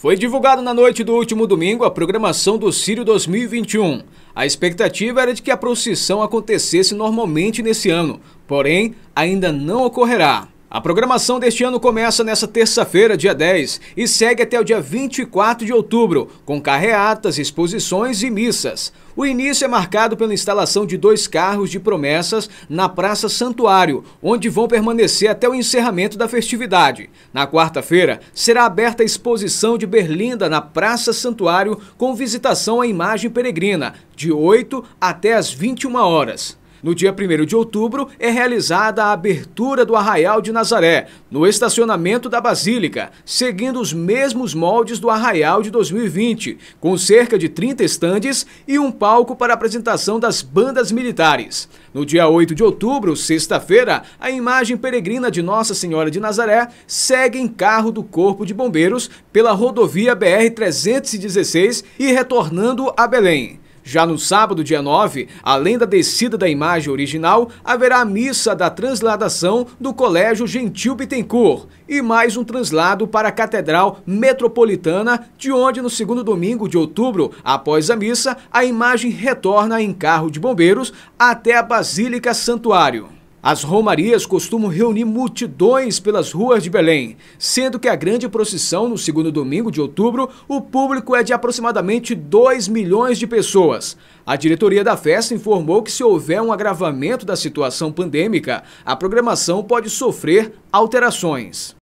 Foi divulgado na noite do último domingo a programação do Sírio 2021. A expectativa era de que a procissão acontecesse normalmente nesse ano, porém, ainda não ocorrerá. A programação deste ano começa nesta terça-feira, dia 10, e segue até o dia 24 de outubro, com carreatas, exposições e missas. O início é marcado pela instalação de dois carros de promessas na Praça Santuário, onde vão permanecer até o encerramento da festividade. Na quarta-feira, será aberta a exposição de Berlinda na Praça Santuário, com visitação à imagem peregrina, de 8 até as 21 horas. No dia 1 de outubro é realizada a abertura do Arraial de Nazaré, no estacionamento da Basílica, seguindo os mesmos moldes do Arraial de 2020, com cerca de 30 estandes e um palco para apresentação das bandas militares. No dia 8 de outubro, sexta-feira, a imagem peregrina de Nossa Senhora de Nazaré segue em carro do Corpo de Bombeiros pela rodovia BR-316 e retornando a Belém. Já no sábado, dia 9, além da descida da imagem original, haverá a missa da transladação do Colégio Gentil Bittencourt e mais um translado para a Catedral Metropolitana, de onde no segundo domingo de outubro, após a missa, a imagem retorna em carro de bombeiros até a Basílica Santuário. As romarias costumam reunir multidões pelas ruas de Belém, sendo que a grande procissão no segundo domingo de outubro, o público é de aproximadamente 2 milhões de pessoas. A diretoria da festa informou que se houver um agravamento da situação pandêmica, a programação pode sofrer alterações.